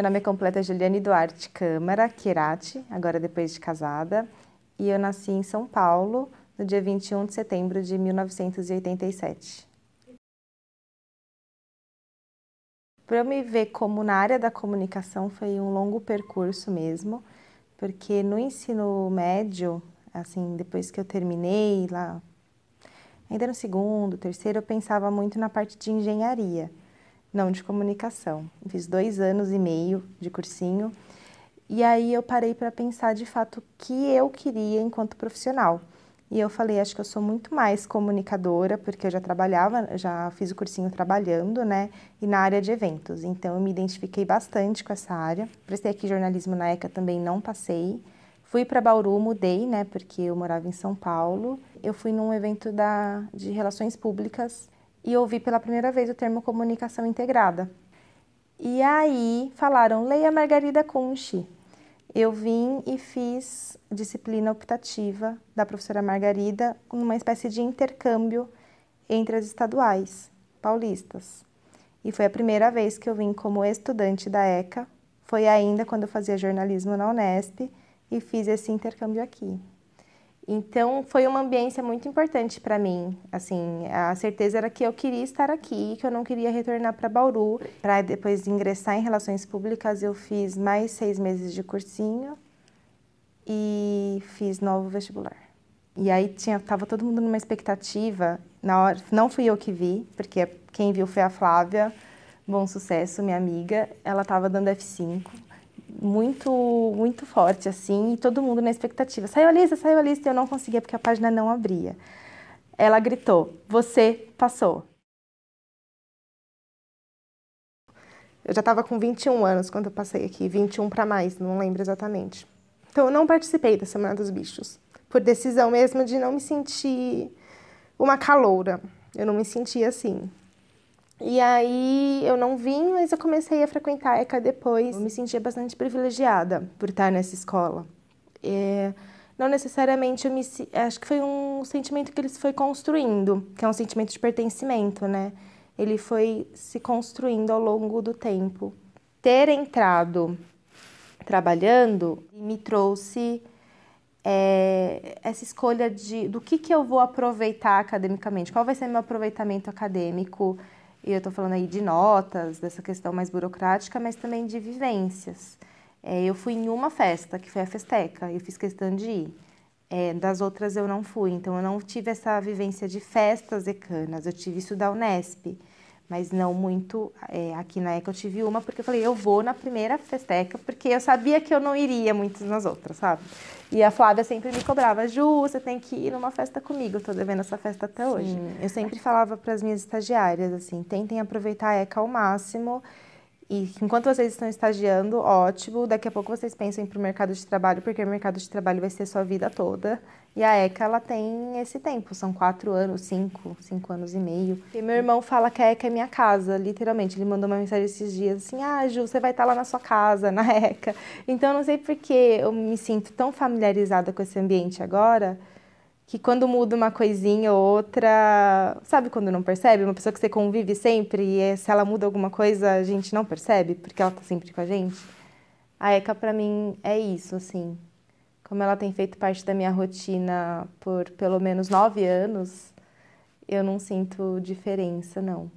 Meu nome é completo é Juliane Duarte Câmara Kirati, agora depois de casada, e eu nasci em São Paulo no dia 21 de setembro de 1987. Para eu me ver como na área da comunicação foi um longo percurso mesmo, porque no ensino médio, assim, depois que eu terminei lá, ainda no segundo, terceiro, eu pensava muito na parte de engenharia. Não, de comunicação. Fiz dois anos e meio de cursinho. E aí eu parei para pensar de fato o que eu queria enquanto profissional. E eu falei, acho que eu sou muito mais comunicadora, porque eu já trabalhava, já fiz o cursinho trabalhando, né? E na área de eventos. Então eu me identifiquei bastante com essa área. Prestei aqui jornalismo na ECA também, não passei. Fui para Bauru, mudei, né? Porque eu morava em São Paulo. Eu fui num evento da, de relações públicas e ouvi pela primeira vez o termo comunicação integrada. E aí falaram, leia Margarida Kunsch. Eu vim e fiz disciplina optativa da professora Margarida, uma espécie de intercâmbio entre as estaduais paulistas. E foi a primeira vez que eu vim como estudante da ECA, foi ainda quando eu fazia jornalismo na Unesp e fiz esse intercâmbio aqui. Então foi uma ambiência muito importante para mim. Assim, a certeza era que eu queria estar aqui, que eu não queria retornar para Bauru. Para depois ingressar em relações públicas, eu fiz mais seis meses de cursinho e fiz novo vestibular. E aí tinha, tava todo mundo numa expectativa. Na hora, não fui eu que vi, porque quem viu foi a Flávia. Bom sucesso, minha amiga. Ela tava dando F5 muito, muito forte, assim, e todo mundo na expectativa. Saiu a lista, saiu a lista, e eu não conseguia porque a página não abria. Ela gritou: Você passou. Eu já estava com 21 anos quando eu passei aqui, 21 para mais, não lembro exatamente. Então eu não participei da Semana dos Bichos, por decisão mesmo de não me sentir uma caloura. Eu não me sentia assim. E aí eu não vim, mas eu comecei a frequentar a ECA depois. Eu me sentia bastante privilegiada por estar nessa escola. É, não necessariamente eu me é, acho que foi um sentimento que ele se foi construindo, que é um sentimento de pertencimento, né? Ele foi se construindo ao longo do tempo. Ter entrado trabalhando me trouxe é, essa escolha de do que que eu vou aproveitar academicamente, qual vai ser meu aproveitamento acadêmico e eu estou falando aí de notas, dessa questão mais burocrática, mas também de vivências. É, eu fui em uma festa, que foi a Festeca, eu fiz questão de ir. É, das outras eu não fui, então eu não tive essa vivência de festas ecanas, eu tive isso da Unesp mas não muito é, aqui na ECA eu tive uma, porque eu falei, eu vou na primeira festeca, porque eu sabia que eu não iria muitas nas outras, sabe? E a Flávia sempre me cobrava, Ju, você tem que ir numa festa comigo, eu tô devendo essa festa até Sim. hoje. Eu sempre falava para as minhas estagiárias, assim, tentem aproveitar a ECA ao máximo, e enquanto vocês estão estagiando, ótimo. Daqui a pouco vocês pensam em ir para o mercado de trabalho, porque o mercado de trabalho vai ser sua vida toda. E a ECA, ela tem esse tempo, são quatro anos, cinco, cinco anos e meio. E meu irmão fala que a ECA é minha casa, literalmente. Ele mandou uma mensagem esses dias assim: Ah, Ju, você vai estar tá lá na sua casa, na ECA. Então, eu não sei por que eu me sinto tão familiarizada com esse ambiente agora que quando muda uma coisinha ou outra, sabe quando não percebe? Uma pessoa que você convive sempre e eh, se ela muda alguma coisa, a gente não percebe, porque ela tá sempre com a gente. A é Eka para mim é isso, assim. Como ela tem feito parte da minha rotina por pelo menos nove anos, eu não sinto diferença, não.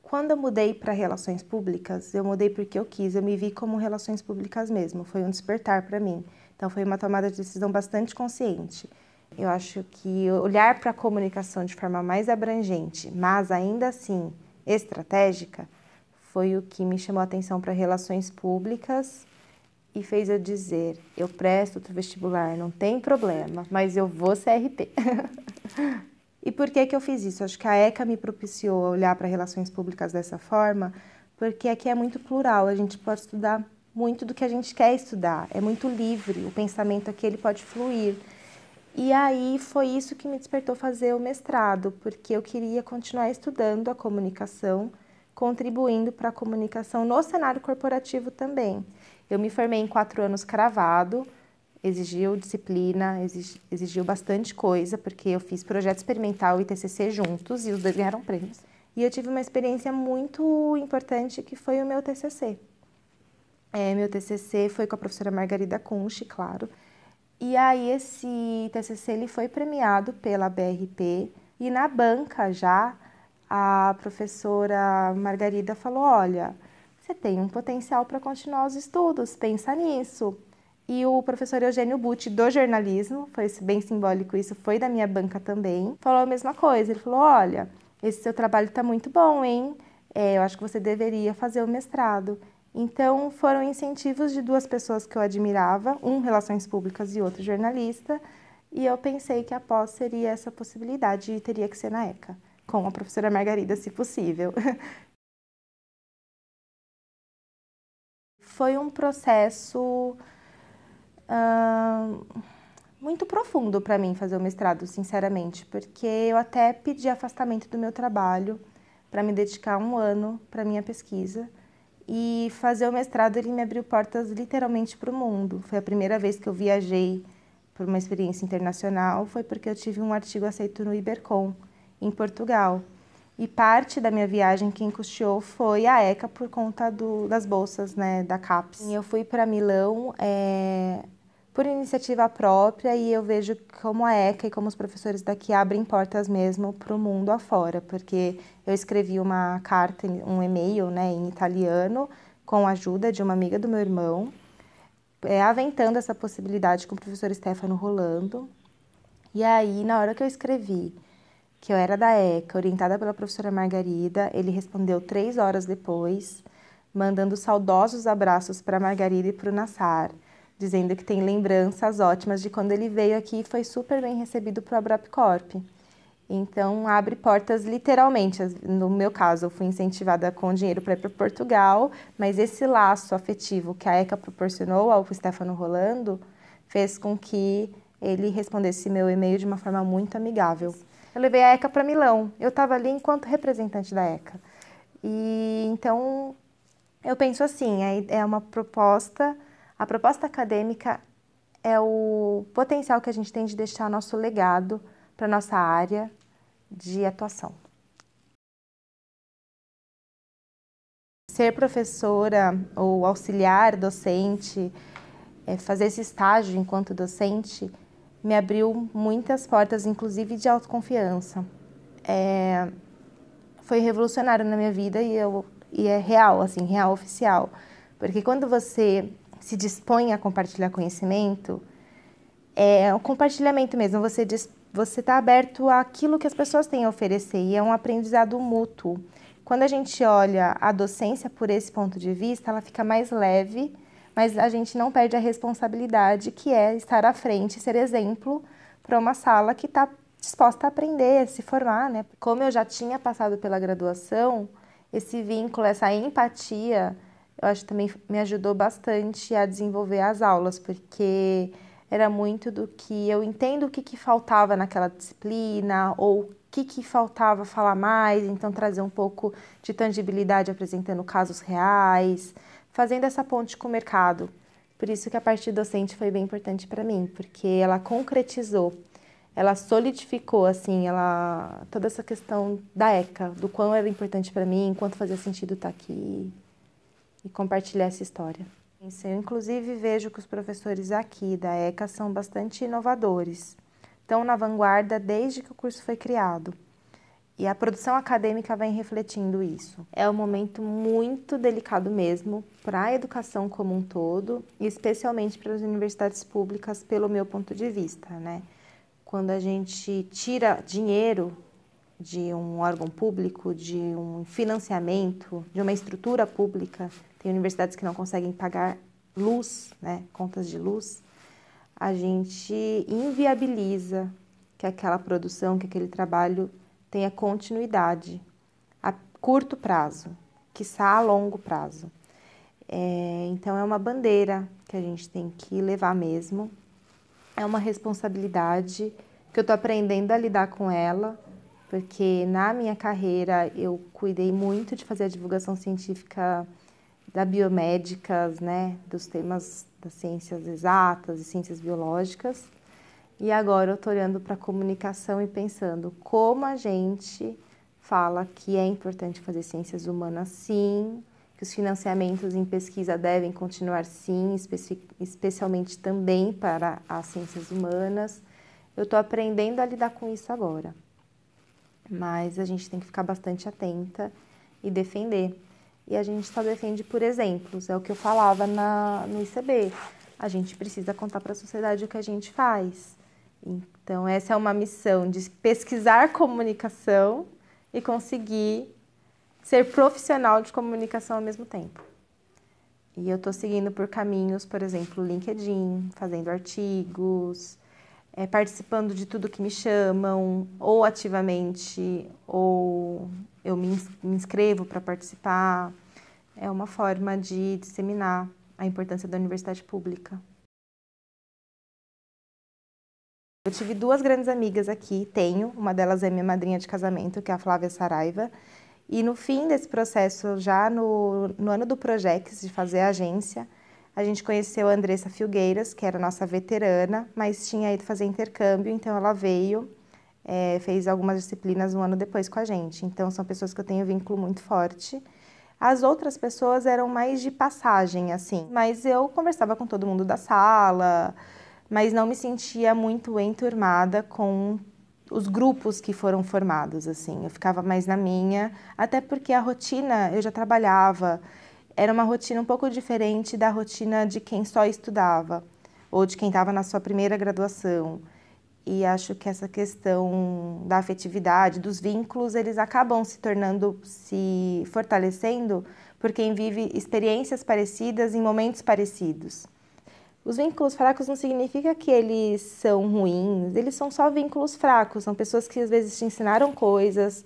Quando eu mudei para relações públicas, eu mudei porque eu quis, eu me vi como relações públicas mesmo, foi um despertar para mim então foi uma tomada de decisão bastante consciente. Eu acho que olhar para a comunicação de forma mais abrangente, mas ainda assim estratégica, foi o que me chamou a atenção para relações públicas e fez eu dizer: eu presto outro vestibular, não tem problema, mas eu vou CRP. e por que, que eu fiz isso? Acho que a ECA me propiciou olhar para relações públicas dessa forma, porque aqui é muito plural, a gente pode estudar muito do que a gente quer estudar. É muito livre, o pensamento aqui ele pode fluir. E aí foi isso que me despertou fazer o mestrado, porque eu queria continuar estudando a comunicação, contribuindo para a comunicação no cenário corporativo também. Eu me formei em quatro anos cravado, exigiu disciplina, exigiu bastante coisa, porque eu fiz projeto experimental e TCC juntos e os dois ganharam prêmios. E eu tive uma experiência muito importante que foi o meu TCC é, meu TCC foi com a professora Margarida Conche, claro. E aí esse TCC ele foi premiado pela BRP e na banca já a professora Margarida falou: "Olha, você tem um potencial para continuar os estudos, pensa nisso". E o professor Eugênio Butti, do jornalismo, foi bem simbólico isso, foi da minha banca também, falou a mesma coisa. Ele falou: Olha, esse seu trabalho está muito bom, hein? É, eu acho que você deveria fazer o mestrado. Então, foram incentivos de duas pessoas que eu admirava, um relações públicas e outro jornalista, e eu pensei que a pós seria essa possibilidade e teria que ser na ECA, com a professora Margarida, se possível. Foi um processo uh, muito profundo para mim fazer o mestrado, sinceramente, porque eu até pedi afastamento do meu trabalho para me dedicar um ano para minha pesquisa. E fazer o mestrado ele me abriu portas literalmente para o mundo. Foi a primeira vez que eu viajei por uma experiência internacional, foi porque eu tive um artigo aceito no Ibercom, em Portugal. E parte da minha viagem que custeou foi a ECA por conta do, das bolsas né, da CAPES. Eu fui para Milão é, por iniciativa própria e eu vejo como a ECA e como os professores daqui abrem portas mesmo para o mundo afora, porque eu escrevi uma carta, um e-mail né, em italiano, com a ajuda de uma amiga do meu irmão, é, aventando essa possibilidade com o professor Stefano Rolando. E aí, na hora que eu escrevi que eu era da ECA, orientada pela professora Margarida, ele respondeu três horas depois, mandando saudosos abraços para Margarida e para o Nassar dizendo que tem lembranças ótimas de quando ele veio aqui e foi super bem recebido para o Abrapcorp. Então, abre portas literalmente. No meu caso, eu fui incentivada com dinheiro para ir para Portugal, mas esse laço afetivo que a ECA proporcionou ao Stefano Rolando fez com que ele respondesse meu e-mail de uma forma muito amigável. Eu levei a ECA para Milão. Eu estava ali enquanto representante da ECA. E então eu penso assim, é, é uma proposta a proposta acadêmica é o potencial que a gente tem de deixar nosso legado para nossa área de atuação. Ser professora ou auxiliar docente, é, fazer esse estágio enquanto docente, me abriu muitas portas, inclusive de autoconfiança. É, foi revolucionário na minha vida e, eu, e é real, assim, real oficial. Porque quando você se dispõe a compartilhar conhecimento, é o compartilhamento mesmo, você você está aberto àquilo que as pessoas têm a oferecer e é um aprendizado mútuo. Quando a gente olha a docência por esse ponto de vista, ela fica mais leve, mas a gente não perde a responsabilidade que é estar à frente, ser exemplo para uma sala que está disposta a aprender, a se formar, né? Como eu já tinha passado pela graduação, esse vínculo, essa empatia eu acho que também me ajudou bastante a desenvolver as aulas, porque era muito do que eu entendo o que, que faltava naquela disciplina ou o que, que faltava falar mais, então trazer um pouco de tangibilidade apresentando casos reais, fazendo essa ponte com o mercado. Por isso que a parte docente foi bem importante para mim, porque ela concretizou, ela solidificou assim, ela toda essa questão da ECA, do quão era importante para mim, quanto fazia sentido estar tá aqui e compartilhar essa história. Eu, inclusive, vejo que os professores aqui da ECA são bastante inovadores, estão na vanguarda desde que o curso foi criado. E a produção acadêmica vem refletindo isso. É um momento muito delicado mesmo para a educação como um todo, e especialmente para as universidades públicas, pelo meu ponto de vista, né? Quando a gente tira dinheiro de um órgão público, de um financiamento, de uma estrutura pública, tem universidades que não conseguem pagar luz, né, contas de luz, a gente inviabiliza que aquela produção, que aquele trabalho tenha continuidade a curto prazo, quiçá a longo prazo. É, então, é uma bandeira que a gente tem que levar mesmo, é uma responsabilidade que eu estou aprendendo a lidar com ela, porque na minha carreira eu cuidei muito de fazer a divulgação científica da biomédicas, né, dos temas das ciências exatas e ciências biológicas. E agora eu estou olhando para a comunicação e pensando como a gente fala que é importante fazer ciências humanas sim, que os financiamentos em pesquisa devem continuar sim, especialmente também para as ciências humanas. Eu estou aprendendo a lidar com isso agora, mas a gente tem que ficar bastante atenta e defender e a gente só defende por exemplos, é o que eu falava na, no ICB. A gente precisa contar para a sociedade o que a gente faz. Então, essa é uma missão de pesquisar comunicação e conseguir ser profissional de comunicação ao mesmo tempo. E eu estou seguindo por caminhos, por exemplo, LinkedIn, fazendo artigos, é, participando de tudo que me chamam, ou ativamente, ou eu me, inscrevo para participar. É uma forma de disseminar a importância da universidade pública. Eu tive duas grandes amigas aqui, tenho, uma delas é minha madrinha de casamento, que é a Flávia Saraiva, e no fim desse processo, já no, no ano do Projex, de fazer a agência, a gente conheceu a Andressa Filgueiras, que era nossa veterana, mas tinha ido fazer intercâmbio, então ela veio, é, fez algumas disciplinas um ano depois com a gente. Então são pessoas que eu tenho vínculo muito forte. As outras pessoas eram mais de passagem, assim, mas eu conversava com todo mundo da sala, mas não me sentia muito enturmada com os grupos que foram formados, assim. Eu ficava mais na minha, até porque a rotina eu já trabalhava era uma rotina um pouco diferente da rotina de quem só estudava ou de quem estava na sua primeira graduação. E acho que essa questão da afetividade, dos vínculos, eles acabam se tornando, se fortalecendo por quem vive experiências parecidas em momentos parecidos. Os vínculos fracos não significa que eles são ruins, eles são só vínculos fracos, são pessoas que às vezes te ensinaram coisas,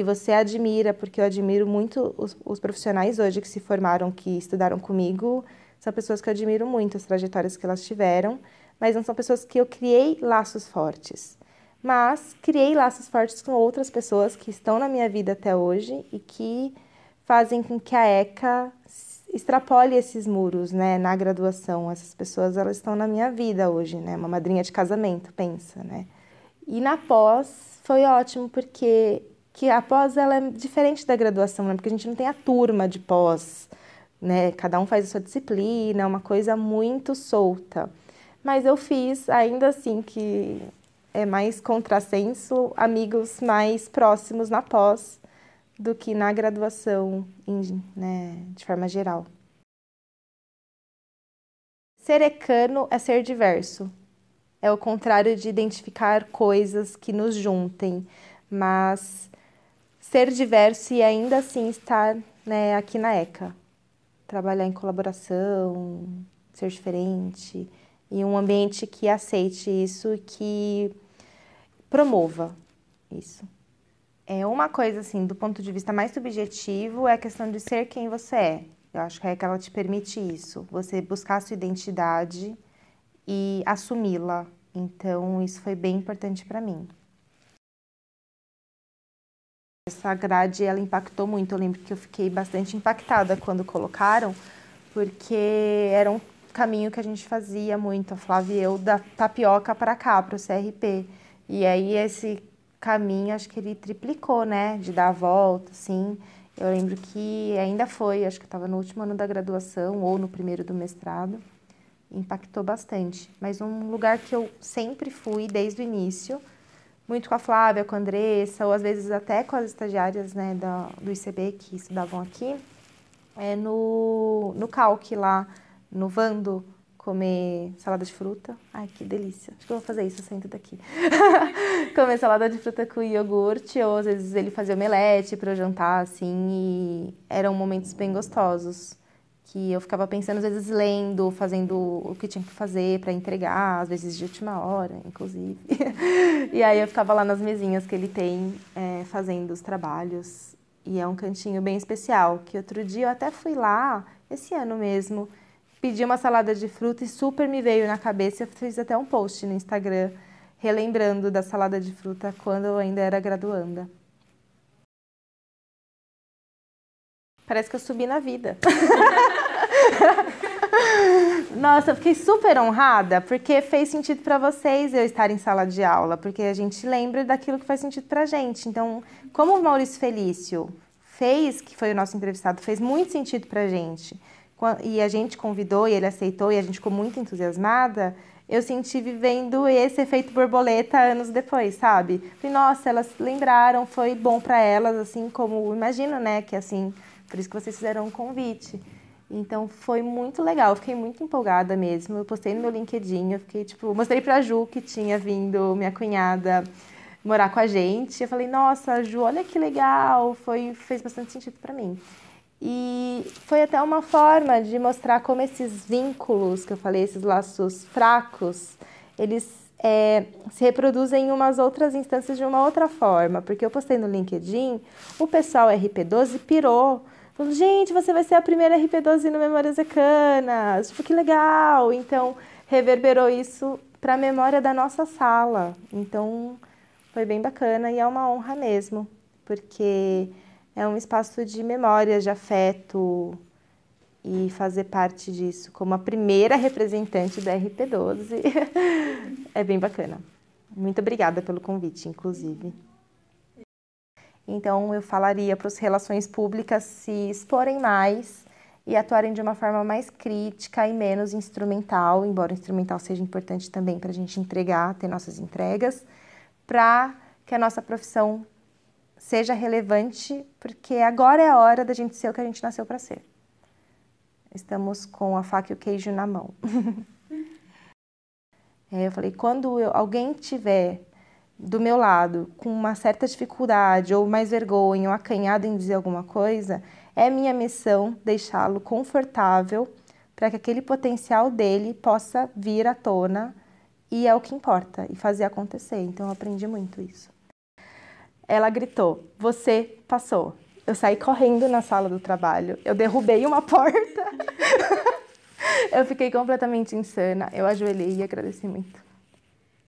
que você admira, porque eu admiro muito os, os profissionais hoje que se formaram, que estudaram comigo, são pessoas que eu admiro muito, as trajetórias que elas tiveram, mas não são pessoas que eu criei laços fortes. Mas criei laços fortes com outras pessoas que estão na minha vida até hoje e que fazem com que a ECA extrapole esses muros, né, na graduação. Essas pessoas, elas estão na minha vida hoje, né, uma madrinha de casamento, pensa, né. E na pós foi ótimo porque que a pós ela é diferente da graduação, né? Porque a gente não tem a turma de pós, né? Cada um faz a sua disciplina, é uma coisa muito solta. Mas eu fiz, ainda assim que é mais contrassenso, amigos mais próximos na pós do que na graduação, né, de forma geral. Ser ecano é ser diverso. É o contrário de identificar coisas que nos juntem, mas ser diverso e ainda assim estar né, aqui na ECA. Trabalhar em colaboração, ser diferente, e um ambiente que aceite isso e que promova isso. É uma coisa assim, do ponto de vista mais subjetivo, é a questão de ser quem você é. Eu acho que a ECA ela te permite isso, você buscar a sua identidade e assumi-la. Então, isso foi bem importante para mim essa grade ela impactou muito. Eu lembro que eu fiquei bastante impactada quando colocaram, porque era um caminho que a gente fazia muito, a Flávia e eu, da tapioca para cá, para o CRP. E aí esse caminho, acho que ele triplicou, né, de dar a volta, assim. Eu lembro que ainda foi, acho que estava no último ano da graduação ou no primeiro do mestrado. Impactou bastante. Mas um lugar que eu sempre fui desde o início muito com a Flávia, com a Andressa, ou às vezes até com as estagiárias né, do, do ICB que estudavam aqui, é no, no calque lá, no Vando, comer salada de fruta. Ai, que delícia. Acho que eu vou fazer isso saindo daqui. comer salada de fruta com iogurte, ou às vezes ele fazia omelete para jantar, assim, e eram momentos bem gostosos que eu ficava pensando, às vezes lendo, fazendo o que tinha que fazer para entregar, às vezes de última hora, inclusive. e aí eu ficava lá nas mesinhas que ele tem, é, fazendo os trabalhos. E é um cantinho bem especial, que outro dia eu até fui lá, esse ano mesmo, pedi uma salada de fruta e super me veio na cabeça. Eu fiz até um post no Instagram relembrando da salada de fruta quando eu ainda era graduanda. Parece que eu subi na vida. Nossa, eu fiquei super honrada porque fez sentido para vocês eu estar em sala de aula, porque a gente lembra daquilo que faz sentido para gente. Então, como o Maurício Felício fez, que foi o nosso entrevistado, fez muito sentido para gente. E a gente convidou e ele aceitou e a gente ficou muito entusiasmada. Eu senti vivendo esse efeito borboleta anos depois, sabe? Falei, nossa, elas lembraram, foi bom para elas, assim como imagino, né, que assim por isso que vocês fizeram um convite. Então foi muito legal, fiquei muito empolgada mesmo. Eu postei no meu LinkedIn, eu fiquei tipo, mostrei pra Ju que tinha vindo minha cunhada morar com a gente. Eu falei, nossa, Ju, olha que legal, foi fez bastante sentido para mim. E foi até uma forma de mostrar como esses vínculos que eu falei, esses laços fracos, eles é, se reproduzem em umas outras instâncias de uma outra forma. Porque eu postei no LinkedIn, o pessoal RP12 pirou Falando, gente, você vai ser a primeira RP12 no Memórias Ecanas. Tipo, que legal! Então, reverberou isso para a memória da nossa sala. Então, foi bem bacana e é uma honra mesmo, porque é um espaço de memória, de afeto e fazer parte disso como a primeira representante da RP12 é bem bacana. Muito obrigada pelo convite, inclusive. Então, eu falaria para as relações públicas se exporem mais e atuarem de uma forma mais crítica e menos instrumental, embora o instrumental seja importante também para a gente entregar, ter nossas entregas, para que a nossa profissão seja relevante, porque agora é a hora da gente ser o que a gente nasceu para ser. Estamos com a faca e o queijo na mão. é, eu falei, quando eu, alguém tiver do meu lado com uma certa dificuldade ou mais vergonha ou acanhado em dizer alguma coisa, é minha missão deixá-lo confortável para que aquele potencial dele possa vir à tona e é o que importa e fazer acontecer. Então eu aprendi muito isso. Ela gritou: "Você passou". Eu saí correndo na sala do trabalho. Eu derrubei uma porta. eu fiquei completamente insana. Eu ajoelhei e agradeci muito.